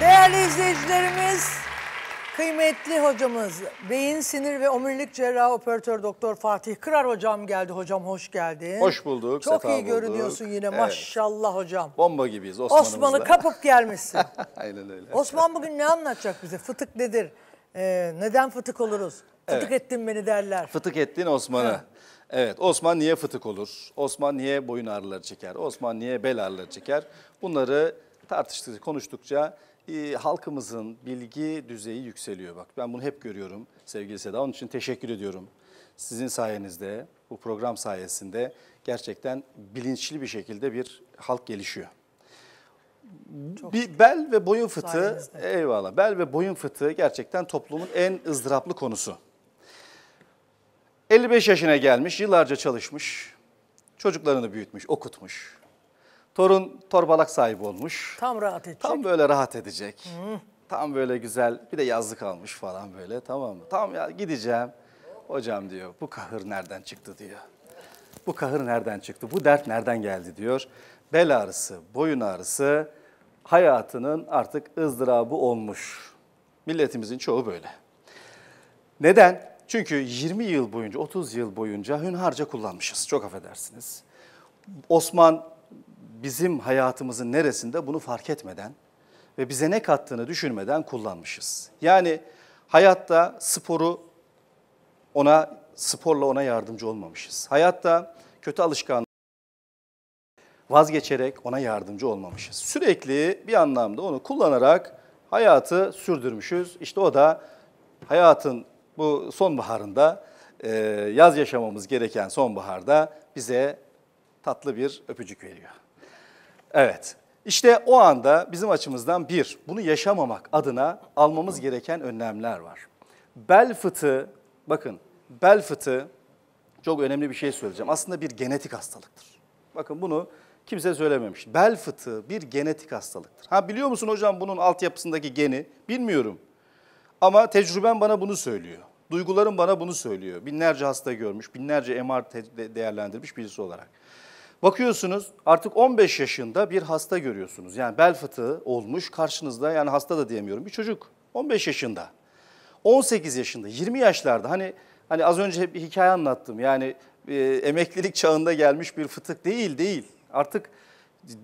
Değerli izleyicilerimiz, kıymetli hocamız, beyin sinir ve omurilik cerrahı operatör doktor Fatih Kırar hocam geldi. Hocam hoş geldin. Hoş bulduk. Çok sefa iyi bulduk. yine evet. maşallah hocam. Bomba gibiyiz Osman'ı kapıp gelmişsin. Aynen öyle. Osman bugün ne anlatacak bize? Fıtık nedir? Ee, neden fıtık oluruz? Fıtık evet. ettin beni derler. Fıtık ettin Osman'ı. Evet Osman niye fıtık olur? Osman niye boyun ağrıları çeker? Osman niye bel ağrıları çeker? Bunları tartıştıkça, konuştukça ee, halkımızın bilgi düzeyi yükseliyor. Bak ben bunu hep görüyorum sevgili Seda. Onun için teşekkür ediyorum. Sizin sayenizde, bu program sayesinde gerçekten bilinçli bir şekilde bir halk gelişiyor. bir bel ve boyun fıtığı sayenizde. eyvallah. Bel ve boyun fıtığı gerçekten toplumun en ızdıraplı konusu. 55 yaşına gelmiş, yıllarca çalışmış, çocuklarını büyütmüş, okutmuş. Torun torbalak sahibi olmuş. Tam rahat edecek. Tam böyle rahat edecek. Hı. Tam böyle güzel bir de yazlık almış falan böyle tamam mı? Tam ya gideceğim. Hocam diyor bu kahır nereden çıktı diyor. Bu kahır nereden çıktı? Bu dert nereden geldi diyor. Bel ağrısı, boyun ağrısı hayatının artık ızdırabı olmuş. Milletimizin çoğu böyle. Neden? Çünkü 20 yıl boyunca, 30 yıl boyunca hünharca kullanmışız. Çok affedersiniz. Osman bizim hayatımızın neresinde bunu fark etmeden ve bize ne kattığını düşünmeden kullanmışız. Yani hayatta sporu ona sporla ona yardımcı olmamışız. Hayatta kötü alışkanlığı vazgeçerek ona yardımcı olmamışız. Sürekli bir anlamda onu kullanarak hayatı sürdürmüşüz. İşte o da hayatın bu sonbaharında yaz yaşamamız gereken sonbaharda bize tatlı bir öpücük veriyor. Evet, işte o anda bizim açımızdan bir, bunu yaşamamak adına almamız gereken önlemler var. Bel fıtığı, bakın bel fıtığı çok önemli bir şey söyleyeceğim. Aslında bir genetik hastalıktır. Bakın bunu kimse söylememiş. Bel fıtığı bir genetik hastalıktır. Ha biliyor musun hocam bunun altyapısındaki geni? Bilmiyorum. Ama tecrüben bana bunu söylüyor. Duygularım bana bunu söylüyor. Binlerce hasta görmüş, binlerce MR değerlendirmiş birisi olarak. Bakıyorsunuz artık 15 yaşında bir hasta görüyorsunuz. Yani bel fıtığı olmuş karşınızda yani hasta da diyemiyorum bir çocuk 15 yaşında. 18 yaşında 20 yaşlarda hani hani az önce bir hikaye anlattım. Yani e, emeklilik çağında gelmiş bir fıtık değil değil. Artık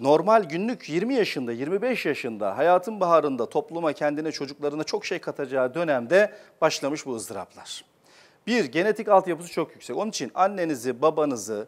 normal günlük 20 yaşında, 25 yaşında, hayatın baharında topluma, kendine, çocuklarına çok şey katacağı dönemde başlamış bu ızdıraplar. Bir, genetik altyapısı çok yüksek. Onun için annenizi, babanızı,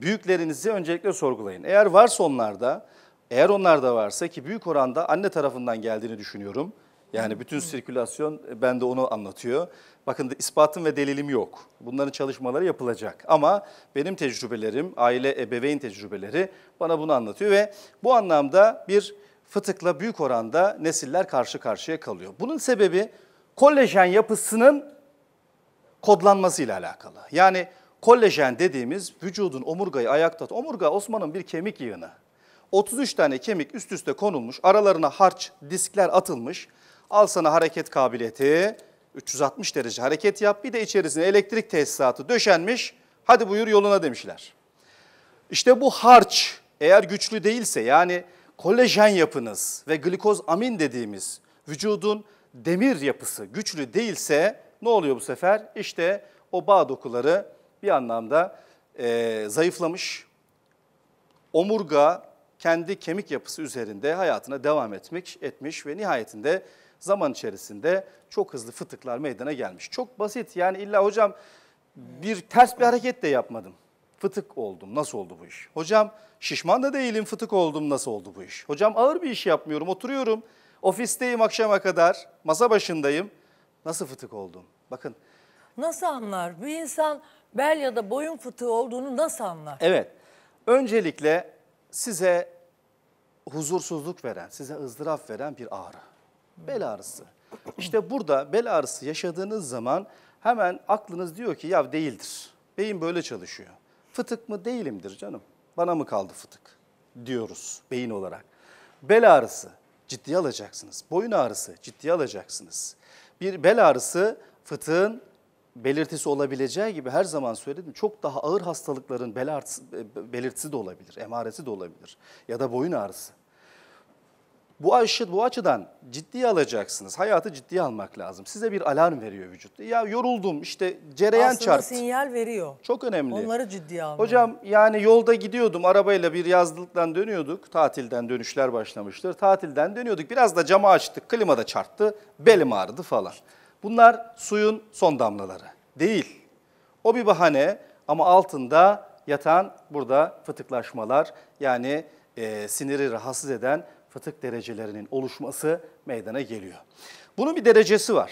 büyüklerinizi öncelikle sorgulayın. Eğer varsa onlarda, eğer onlarda varsa ki büyük oranda anne tarafından geldiğini düşünüyorum. Yani bütün sirkülasyon e, bende onu anlatıyor. Bakın ispatım ve delilim yok. Bunların çalışmaları yapılacak. Ama benim tecrübelerim, aile ebeveyn tecrübeleri bana bunu anlatıyor ve bu anlamda bir fıtıkla büyük oranda nesiller karşı karşıya kalıyor. Bunun sebebi kolajen yapısının kodlanması ile alakalı. Yani Kollajen dediğimiz vücudun omurgayı ayakta omurga Osman'ın bir kemik yığını. 33 tane kemik üst üste konulmuş, aralarına harç, diskler atılmış. Al sana hareket kabiliyeti, 360 derece hareket yap. Bir de içerisine elektrik tesisatı döşenmiş. Hadi buyur yoluna demişler. İşte bu harç eğer güçlü değilse yani kolajen yapınız ve glikoz amin dediğimiz vücudun demir yapısı güçlü değilse ne oluyor bu sefer? İşte o bağ dokuları bir anlamda e, zayıflamış. Omurga kendi kemik yapısı üzerinde hayatına devam etmek etmiş ve nihayetinde zaman içerisinde çok hızlı fıtıklar meydana gelmiş. Çok basit yani illa hocam bir ters bir hareket de yapmadım. Fıtık oldum nasıl oldu bu iş? Hocam şişman da değilim fıtık oldum nasıl oldu bu iş? Hocam ağır bir iş yapmıyorum oturuyorum ofisteyim akşama kadar masa başındayım nasıl fıtık oldum? Bakın. Nasıl anlar bir insan bel ya da boyun fıtığı olduğunu nasıl anlar? Evet. Öncelikle size huzursuzluk veren, size ızdıraf veren bir ağrı. Bel ağrısı. İşte burada bel ağrısı yaşadığınız zaman hemen aklınız diyor ki ya değildir. Beyin böyle çalışıyor. Fıtık mı değilimdir canım. Bana mı kaldı fıtık diyoruz beyin olarak. Bel ağrısı ciddiye alacaksınız. Boyun ağrısı ciddiye alacaksınız. Bir bel ağrısı fıtığın belirtisi olabileceği gibi her zaman söyledim çok daha ağır hastalıkların belartısı, e, belirtisi de olabilir, emaresi de olabilir ya da boyun ağrısı. Bu, aşı, bu açıdan ciddiye alacaksınız. Hayatı ciddiye almak lazım. Size bir alarm veriyor vücut. Ya yoruldum işte cereyan çarptı. Aslında sinyal veriyor. Çok önemli. Onları ciddiye almak. Hocam yani yolda gidiyordum arabayla bir yazlıktan dönüyorduk. Tatilden dönüşler başlamıştır. Tatilden dönüyorduk. Biraz da camı açtık. Klima da çarptı. Belim ağrıdı falan. İşte. Bunlar suyun son damlaları değil. O bir bahane ama altında yatan burada fıtıklaşmalar yani e, siniri rahatsız eden fıtık derecelerinin oluşması meydana geliyor. Bunun bir derecesi var.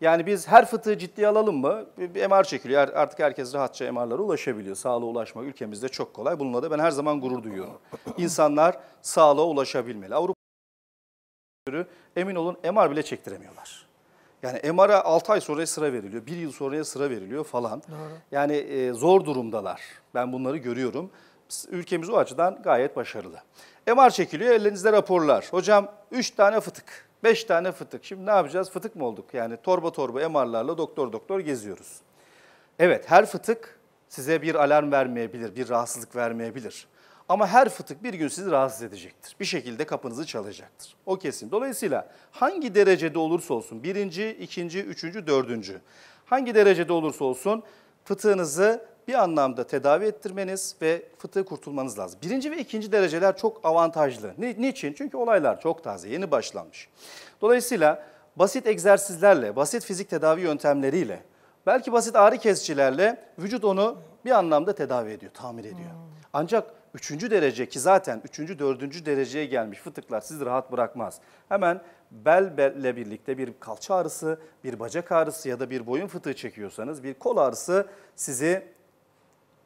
Yani biz her fıtığı ciddiye alalım mı? Bir MR çekiliyor. Artık herkes rahatça MR'lara ulaşabiliyor. Sağlığa ulaşmak ülkemizde çok kolay. Bununla da ben her zaman gurur duyuyorum. İnsanlar sağlığa ulaşabilmeli. Avrupa emin olun MR bile çektiremiyorlar. Yani MR'a 6 ay sonra sıra veriliyor, 1 yıl sonraya sıra veriliyor falan. Doğru. Yani e, zor durumdalar. Ben bunları görüyorum. Ülkemiz o açıdan gayet başarılı. MR çekiliyor, ellerinizde raporlar. Hocam 3 tane fıtık, 5 tane fıtık. Şimdi ne yapacağız? Fıtık mı olduk? Yani torba torba MR'larla doktor doktor geziyoruz. Evet, her fıtık size bir alarm vermeyebilir, bir rahatsızlık vermeyebilir. Ama her fıtık bir gün sizi rahatsız edecektir. Bir şekilde kapınızı çalacaktır. O kesin. Dolayısıyla hangi derecede olursa olsun, birinci, ikinci, üçüncü, dördüncü, hangi derecede olursa olsun fıtığınızı bir anlamda tedavi ettirmeniz ve fıtığı kurtulmanız lazım. Birinci ve ikinci dereceler çok avantajlı. Niçin? Çünkü olaylar çok taze, yeni başlanmış. Dolayısıyla basit egzersizlerle, basit fizik tedavi yöntemleriyle, belki basit ağrı kesicilerle vücut onu bir anlamda tedavi ediyor, tamir ediyor. Ancak üçüncü derece ki zaten üçüncü, dördüncü dereceye gelmiş fıtıklar sizi rahat bırakmaz. Hemen bel belle birlikte bir kalça ağrısı, bir bacak ağrısı ya da bir boyun fıtığı çekiyorsanız bir kol ağrısı sizi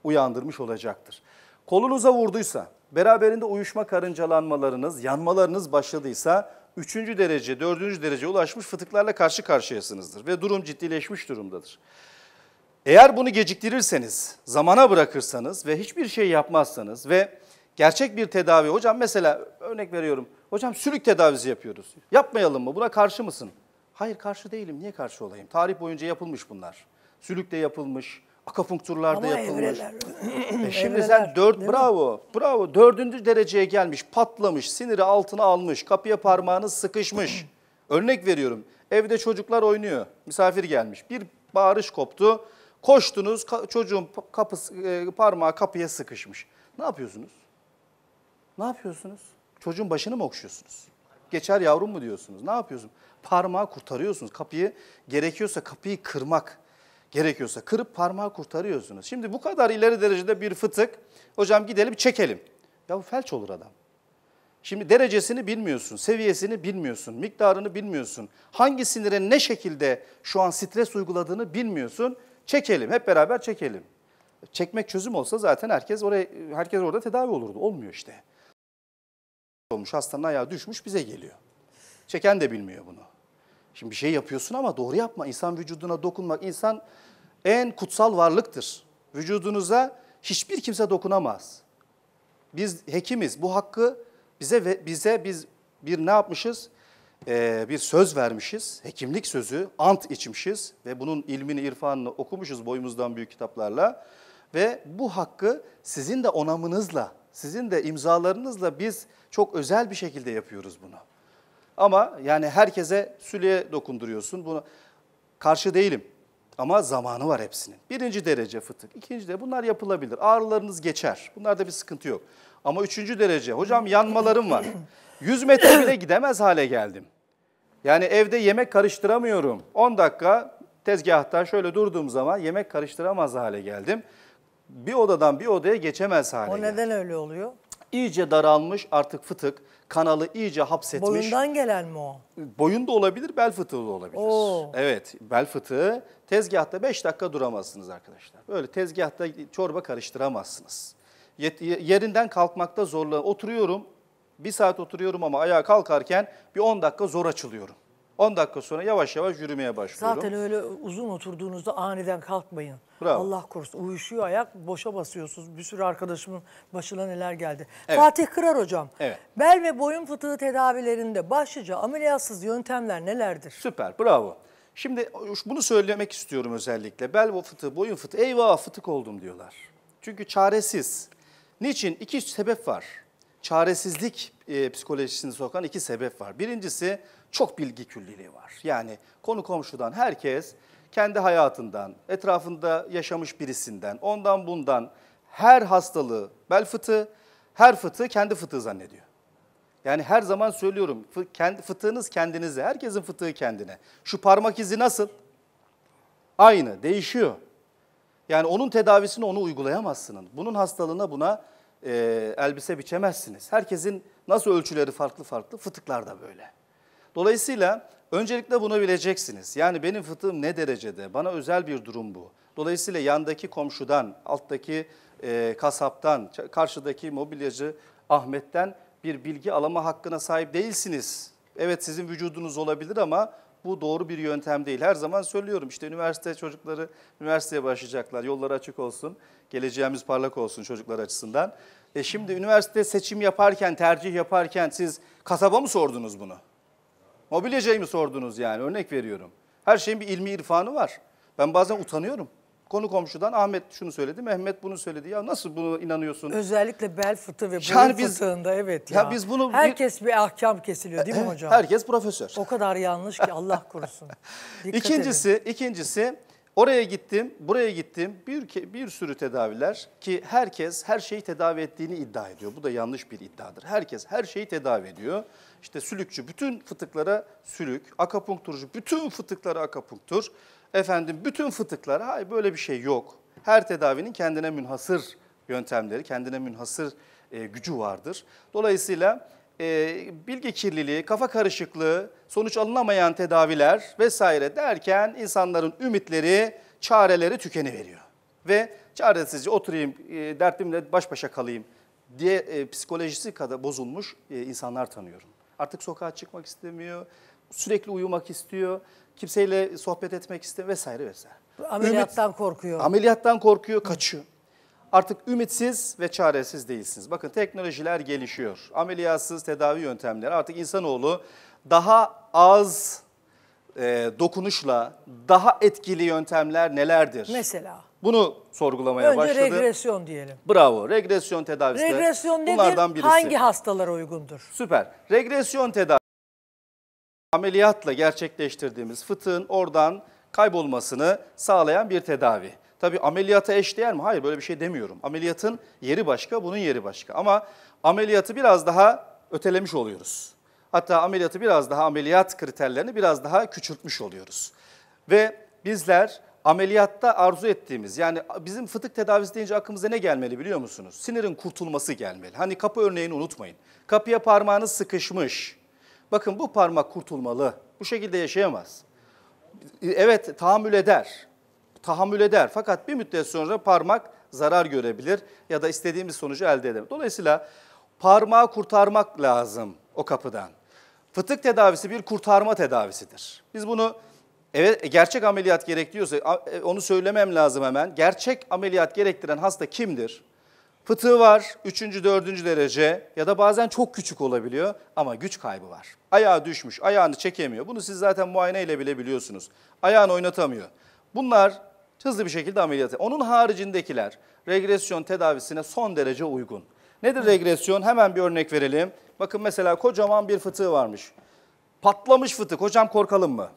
uyandırmış olacaktır. Kolunuza vurduysa, beraberinde uyuşma karıncalanmalarınız, yanmalarınız başladıysa üçüncü derece, dördüncü derece ulaşmış fıtıklarla karşı karşıyasınızdır ve durum ciddileşmiş durumdadır. Eğer bunu geciktirirseniz, zamana bırakırsanız ve hiçbir şey yapmazsanız ve gerçek bir tedavi, hocam mesela örnek veriyorum, hocam sülük tedavisi yapıyoruz. Yapmayalım mı? Buna karşı mısın? Hayır karşı değilim. Niye karşı olayım? Tarih boyunca yapılmış bunlar. Sülük de yapılmış, akapunkturlar yapılmış. Evreler. E şimdi evreler, sen dört, bravo, mi? bravo. Dördüncü dereceye gelmiş, patlamış, siniri altına almış, kapıya parmağını sıkışmış. Örnek veriyorum, evde çocuklar oynuyor, misafir gelmiş. Bir bağırış koptu, Koştunuz çocuğun kapısı, e, parmağı kapıya sıkışmış. Ne yapıyorsunuz? Ne yapıyorsunuz? Çocuğun başını mı okşuyorsunuz? Geçer yavrum mu diyorsunuz? Ne yapıyorsunuz? Parmağı kurtarıyorsunuz. Kapıyı gerekiyorsa kapıyı kırmak gerekiyorsa kırıp parmağı kurtarıyorsunuz. Şimdi bu kadar ileri derecede bir fıtık hocam gidelim çekelim. Ya bu felç olur adam. Şimdi derecesini bilmiyorsun, seviyesini bilmiyorsun, miktarını bilmiyorsun. Hangi sinire ne şekilde şu an stres uyguladığını bilmiyorsun. Çekelim, hep beraber çekelim. Çekmek çözüm olsa zaten herkes oraya herkes orada tedavi olurdu. Olmuyor işte. Olmuş hastanın ayağı düşmüş bize geliyor. Çeken de bilmiyor bunu. Şimdi bir şey yapıyorsun ama doğru yapma. İnsan vücuduna dokunmak, insan en kutsal varlıktır. Vücudunuza hiçbir kimse dokunamaz. Biz hekimiz. Bu hakkı bize bize biz bir ne yapmışız? E, bir söz vermişiz, hekimlik sözü, ant içmişiz ve bunun ilmini, irfanını okumuşuz boyumuzdan büyük kitaplarla. Ve bu hakkı sizin de onamınızla, sizin de imzalarınızla biz çok özel bir şekilde yapıyoruz bunu. Ama yani herkese süleye dokunduruyorsun. Buna karşı değilim. Ama zamanı var hepsinin. Birinci derece fıtık, ikinci de bunlar yapılabilir. Ağrılarınız geçer. Bunlarda bir sıkıntı yok. Ama üçüncü derece, hocam yanmalarım var. 100 metre bile gidemez hale geldim. Yani evde yemek karıştıramıyorum. 10 dakika tezgahta şöyle durduğum zaman yemek karıştıramaz hale geldim. Bir odadan bir odaya geçemez hale geldim. O geldim. neden öyle oluyor? İyice daralmış artık fıtık. Kanalı iyice hapsetmiş. Boyundan gelen mi o? Boyun da olabilir, bel fıtığı da olabilir. Oo. Evet, bel fıtığı. Tezgahta 5 dakika duramazsınız arkadaşlar. Böyle tezgahta çorba karıştıramazsınız. Yerinden kalkmakta zorla oturuyorum bir saat oturuyorum ama ayağa kalkarken bir 10 dakika zor açılıyorum. 10 dakika sonra yavaş yavaş yürümeye başlıyorum. Zaten öyle uzun oturduğunuzda aniden kalkmayın. Bravo. Allah korusun. Uyuşuyor ayak, boşa basıyorsunuz. Bir sürü arkadaşımın başına neler geldi. Evet. Fatih Kırar hocam. Evet. Bel ve boyun fıtığı tedavilerinde başlıca ameliyatsız yöntemler nelerdir? Süper, bravo. Şimdi bunu söylemek istiyorum özellikle. Bel ve fıtığı, boyun fıtığı, eyvah fıtık oldum diyorlar. Çünkü çaresiz. Niçin? İki sebep var çaresizlik e, psikolojisini sokan iki sebep var. Birincisi çok bilgi külliliği var. Yani konu komşudan herkes kendi hayatından, etrafında yaşamış birisinden, ondan bundan her hastalığı bel fıtığı, her fıtığı kendi fıtığı zannediyor. Yani her zaman söylüyorum kendi, fıtığınız kendinize, herkesin fıtığı kendine. Şu parmak izi nasıl? Aynı, değişiyor. Yani onun tedavisini onu uygulayamazsınız. Bunun hastalığına buna e, elbise biçemezsiniz. Herkesin nasıl ölçüleri farklı farklı, fıtıklar da böyle. Dolayısıyla öncelikle bunu bileceksiniz. Yani benim fıtığım ne derecede, bana özel bir durum bu. Dolayısıyla yandaki komşudan, alttaki e, kasaptan, karşıdaki mobilyacı Ahmet'ten bir bilgi alama hakkına sahip değilsiniz. Evet sizin vücudunuz olabilir ama bu doğru bir yöntem değil. Her zaman söylüyorum işte üniversite çocukları üniversiteye başlayacaklar. Yolları açık olsun. Geleceğimiz parlak olsun çocuklar açısından. E şimdi üniversite seçim yaparken, tercih yaparken siz kasaba mı sordunuz bunu? Mobilyacıyı mı sordunuz yani? Örnek veriyorum. Her şeyin bir ilmi irfanı var. Ben bazen utanıyorum. Konu komşudan Ahmet şunu söyledi, Mehmet bunu söyledi. Ya nasıl bunu inanıyorsun? Özellikle bel fıtığı ve boyun yani biz, fıtığında evet ya. ya biz bunu herkes bir ahkam kesiliyor değil mi eh, hocam? Herkes profesör. O kadar yanlış ki Allah korusun. İkincisi, ikincisi, edin. ikincisi oraya gittim, buraya gittim. Bir bir sürü tedaviler ki herkes her şeyi tedavi ettiğini iddia ediyor. Bu da yanlış bir iddiadır. Herkes her şeyi tedavi ediyor. İşte sülükçü bütün fıtıklara sülük, akapunkturcu bütün fıtıklara akapunktur efendim bütün fıtıklara hayır böyle bir şey yok. Her tedavinin kendine münhasır yöntemleri, kendine münhasır e, gücü vardır. Dolayısıyla e, bilgi kirliliği, kafa karışıklığı, sonuç alınamayan tedaviler vesaire derken insanların ümitleri, çareleri tükeniveriyor. Ve çaresizce oturayım, e, dertlimle baş başa kalayım diye e, psikolojisi kadar bozulmuş e, insanlar tanıyorum. Artık sokağa çıkmak istemiyor, sürekli uyumak istiyor. Kimseyle sohbet etmek istemiyor vesaire vesaire. Ameliyattan Ümit, korkuyor. Ameliyattan korkuyor, kaçıyor. Artık ümitsiz ve çaresiz değilsiniz. Bakın teknolojiler gelişiyor. Ameliyatsız tedavi yöntemleri artık insanoğlu daha az e, dokunuşla daha etkili yöntemler nelerdir? Mesela? Bunu sorgulamaya Önce başladı. Önce regresyon diyelim. Bravo. Regresyon tedavisi regresyon de bunlardan birisi. Hangi hastalara uygundur? Süper. Regresyon tedavi ameliyatla gerçekleştirdiğimiz fıtığın oradan kaybolmasını sağlayan bir tedavi. Tabii ameliyata eşdeğer mi? Hayır böyle bir şey demiyorum. Ameliyatın yeri başka, bunun yeri başka. Ama ameliyatı biraz daha ötelemiş oluyoruz. Hatta ameliyatı biraz daha ameliyat kriterlerini biraz daha küçültmüş oluyoruz. Ve bizler ameliyatta arzu ettiğimiz yani bizim fıtık tedavisi deyince aklımıza ne gelmeli biliyor musunuz? Sinirin kurtulması gelmeli. Hani kapı örneğini unutmayın. Kapıya parmağınız sıkışmış. Bakın bu parmak kurtulmalı. Bu şekilde yaşayamaz. Evet tahammül eder. Tahammül eder fakat bir müddet sonra parmak zarar görebilir ya da istediğimiz sonucu elde edemez. Dolayısıyla parmağı kurtarmak lazım o kapıdan. Fıtık tedavisi bir kurtarma tedavisidir. Biz bunu evet e, gerçek ameliyat gerektiriyorsa e, onu söylemem lazım hemen. Gerçek ameliyat gerektiren hasta kimdir? Fıtığı var 3. 4. derece ya da bazen çok küçük olabiliyor ama güç kaybı var. Ayağı düşmüş, ayağını çekemiyor. Bunu siz zaten muayene ile bile biliyorsunuz. Ayağını oynatamıyor. Bunlar hızlı bir şekilde ameliyat. Onun haricindekiler regresyon tedavisine son derece uygun. Nedir regresyon? Hemen bir örnek verelim. Bakın mesela kocaman bir fıtığı varmış. Patlamış fıtık. Hocam korkalım mı?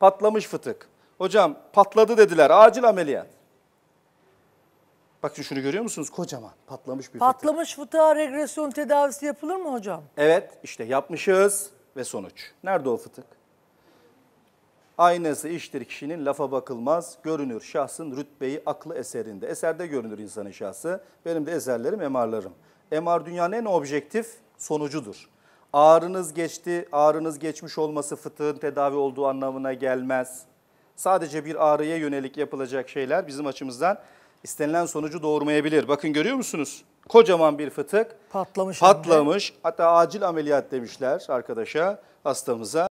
Patlamış fıtık. Hocam patladı dediler. Acil ameliyat. Bakın şunu görüyor musunuz? Kocaman patlamış bir Patlamış fıtığa regresyon tedavisi yapılır mı hocam? Evet işte yapmışız ve sonuç. Nerede o fıtık? Aynası iştir kişinin lafa bakılmaz, görünür şahsın rütbeyi aklı eserinde. Eserde görünür insanın şahsı. Benim de eserlerim emarlarım. Emar dünyanın en objektif sonucudur. Ağrınız geçti, ağrınız geçmiş olması fıtığın tedavi olduğu anlamına gelmez. Sadece bir ağrıya yönelik yapılacak şeyler bizim açımızdan istenilen sonucu doğurmayabilir. Bakın görüyor musunuz? Kocaman bir fıtık. Patlamış. Patlamış. Hem Hatta acil ameliyat demişler arkadaşa, hastamıza.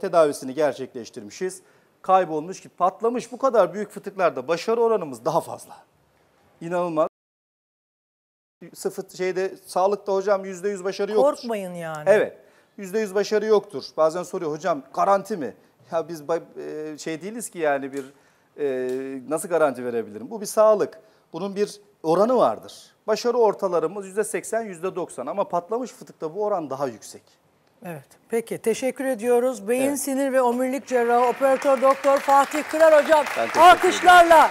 Tedavisini gerçekleştirmişiz. Kaybolmuş ki patlamış bu kadar büyük fıtıklarda başarı oranımız daha fazla. İnanılmaz. Sıfır şeyde sağlıkta hocam %100 başarı yoktur. Korkmayın yani. Evet. %100 başarı yoktur. Bazen soruyor hocam garanti mi? Ya biz e, şey değiliz ki yani bir e, nasıl garanti verebilirim? Bu bir sağlık. Bunun bir oranı vardır. Başarı ortalarımız %80, %90 ama patlamış fıtıkta bu oran daha yüksek. Evet. Peki teşekkür ediyoruz. Beyin evet. sinir ve omurilik cerrahı operatör doktor Fatih Kırar hocam alkışlarla